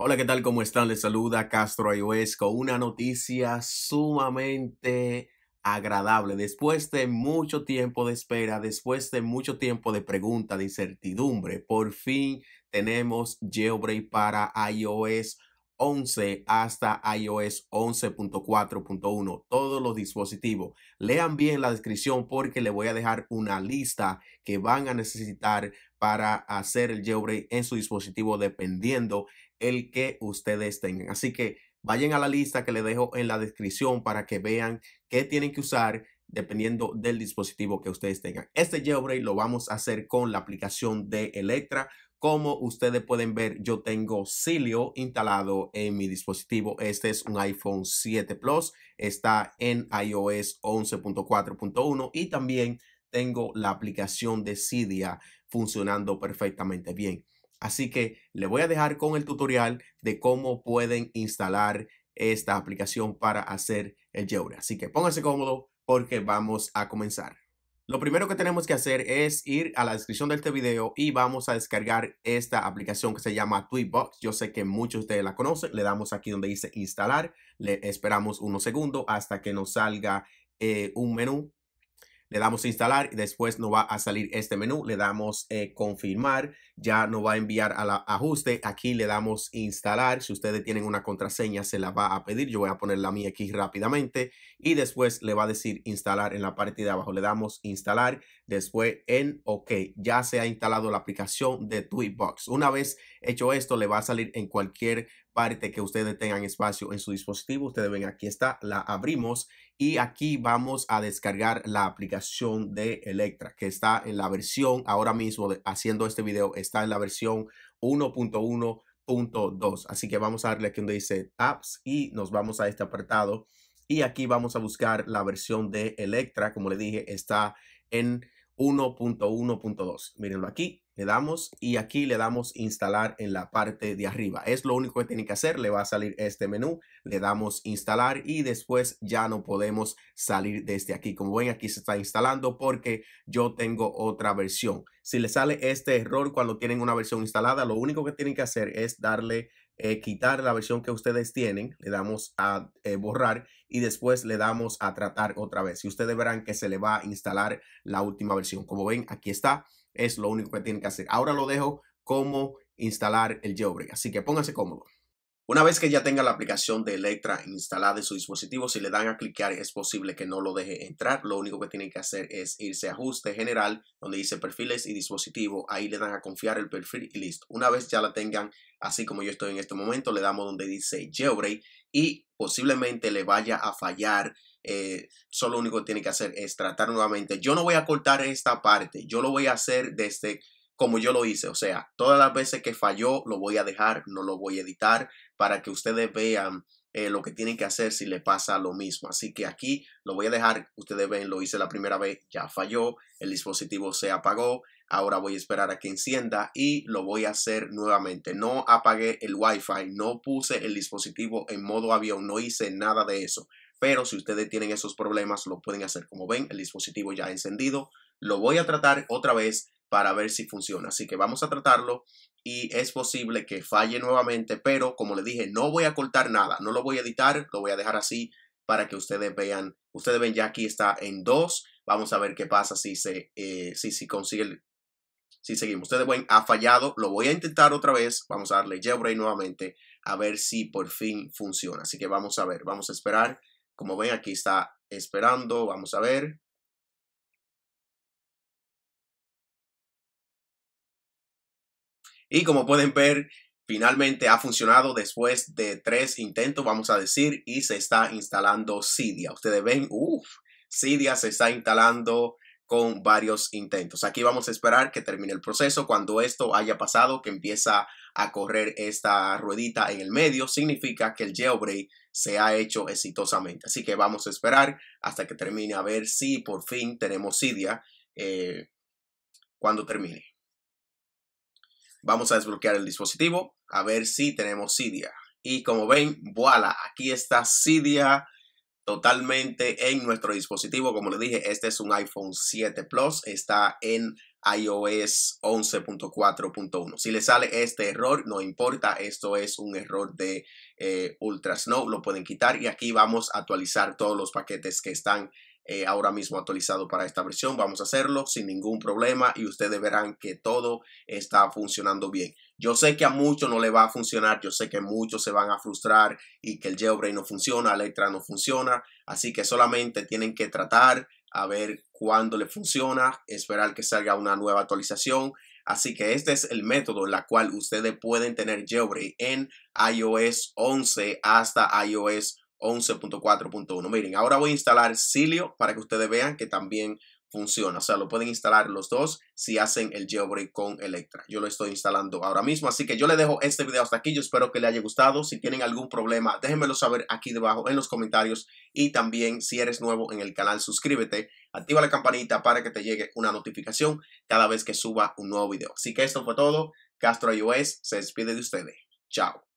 Hola, ¿qué tal? ¿Cómo están? Les saluda Castro iOS con una noticia sumamente agradable. Después de mucho tiempo de espera, después de mucho tiempo de pregunta, de incertidumbre, por fin tenemos Jailbreak para iOS 11 hasta iOS 11.4.1, todos los dispositivos. Lean bien la descripción porque le voy a dejar una lista que van a necesitar para hacer el jailbreak en su dispositivo dependiendo el que ustedes tengan. Así que vayan a la lista que les dejo en la descripción para que vean qué tienen que usar dependiendo del dispositivo que ustedes tengan. Este jailbreak lo vamos a hacer con la aplicación de Electra. Como ustedes pueden ver, yo tengo Cilio instalado en mi dispositivo. Este es un iPhone 7 Plus. Está en iOS 11.4.1 y también tengo la aplicación de Cydia funcionando perfectamente bien. Así que le voy a dejar con el tutorial de cómo pueden instalar esta aplicación para hacer el Youre. Así que pónganse cómodo porque vamos a comenzar. Lo primero que tenemos que hacer es ir a la descripción de este video y vamos a descargar esta aplicación que se llama Tweetbox. Yo sé que muchos de ustedes la conocen. Le damos aquí donde dice instalar. Le esperamos unos segundos hasta que nos salga eh, un menú le damos a instalar y después nos va a salir este menú, le damos eh, confirmar, ya nos va a enviar a la ajuste, aquí le damos instalar, si ustedes tienen una contraseña se la va a pedir, yo voy a poner la mía aquí rápidamente y después le va a decir instalar en la parte de abajo, le damos instalar, después en OK, ya se ha instalado la aplicación de Tweetbox. Una vez hecho esto, le va a salir en cualquier parte que ustedes tengan espacio en su dispositivo. Ustedes ven, aquí está, la abrimos y aquí vamos a descargar la aplicación de Electra, que está en la versión ahora mismo, haciendo este video, está en la versión 1.1.2. Así que vamos a darle aquí donde dice apps y nos vamos a este apartado. Y aquí vamos a buscar la versión de Electra, como le dije, está en 1.1.2. Mírenlo aquí, le damos y aquí le damos instalar en la parte de arriba. Es lo único que tiene que hacer, le va a salir este menú, le damos instalar y después ya no podemos salir desde este aquí. Como ven, aquí se está instalando porque yo tengo otra versión. Si le sale este error cuando tienen una versión instalada, lo único que tienen que hacer es darle eh, quitar la versión que ustedes tienen, le damos a eh, borrar y después le damos a tratar otra vez. Y ustedes verán que se le va a instalar la última versión. Como ven, aquí está es lo único que tienen que hacer. Ahora lo dejo como instalar el jailbreak, así que pónganse cómodo. Una vez que ya tenga la aplicación de Electra instalada en su dispositivo, si le dan a clicar, es posible que no lo deje entrar. Lo único que tienen que hacer es irse a ajuste general, donde dice perfiles y dispositivo. Ahí le dan a confiar el perfil y listo. Una vez ya la tengan, así como yo estoy en este momento, le damos donde dice jailbreak y posiblemente le vaya a fallar. Eh, solo lo único que tiene que hacer es tratar nuevamente. Yo no voy a cortar esta parte, yo lo voy a hacer desde como yo lo hice, o sea, todas las veces que falló lo voy a dejar, no lo voy a editar para que ustedes vean eh, lo que tienen que hacer si le pasa lo mismo. Así que aquí lo voy a dejar. Ustedes ven, lo hice la primera vez, ya falló, el dispositivo se apagó. Ahora voy a esperar a que encienda y lo voy a hacer nuevamente. No apagué el Wi-Fi, no puse el dispositivo en modo avión, no hice nada de eso. Pero si ustedes tienen esos problemas, lo pueden hacer. Como ven, el dispositivo ya encendido. Lo voy a tratar otra vez para ver si funciona. Así que vamos a tratarlo y es posible que falle nuevamente, pero como le dije, no voy a cortar nada, no lo voy a editar, lo voy a dejar así para que ustedes vean. Ustedes ven ya aquí está en dos Vamos a ver qué pasa si se eh, si, consigue si seguimos. Ustedes ven, ha fallado, lo voy a intentar otra vez. Vamos a darle y nuevamente a ver si por fin funciona. Así que vamos a ver, vamos a esperar. Como ven, aquí está esperando, vamos a ver. Y como pueden ver, finalmente ha funcionado después de tres intentos, vamos a decir, y se está instalando Cydia. Ustedes ven, uff, Cydia se está instalando con varios intentos. Aquí vamos a esperar que termine el proceso. Cuando esto haya pasado, que empieza a correr esta ruedita en el medio, significa que el jailbreak se ha hecho exitosamente. Así que vamos a esperar hasta que termine a ver si por fin tenemos Cydia eh, cuando termine. Vamos a desbloquear el dispositivo a ver si tenemos Cydia. Y como ven, voilà, aquí está Cydia totalmente en nuestro dispositivo. Como les dije, este es un iPhone 7 Plus, está en iOS 11.4.1. Si le sale este error, no importa, esto es un error de eh, Ultra Snow, lo pueden quitar y aquí vamos a actualizar todos los paquetes que están eh, ahora mismo actualizado para esta versión. Vamos a hacerlo sin ningún problema y ustedes verán que todo está funcionando bien. Yo sé que a muchos no le va a funcionar, yo sé que muchos se van a frustrar y que el jailbreak no funciona, la Electra no funciona, así que solamente tienen que tratar a ver cuándo le funciona, esperar que salga una nueva actualización. Así que este es el método en la cual ustedes pueden tener jailbreak en iOS 11 hasta iOS 11.4.1. Miren, ahora voy a instalar Cilio para que ustedes vean que también funciona. O sea, lo pueden instalar los dos si hacen el jailbreak con Electra. Yo lo estoy instalando ahora mismo, así que yo le dejo este video hasta aquí. Yo espero que le haya gustado. Si tienen algún problema, déjenmelo saber aquí debajo en los comentarios. Y también, si eres nuevo en el canal, suscríbete, activa la campanita para que te llegue una notificación cada vez que suba un nuevo video. Así que esto fue todo. Castro iOS se despide de ustedes. Chao.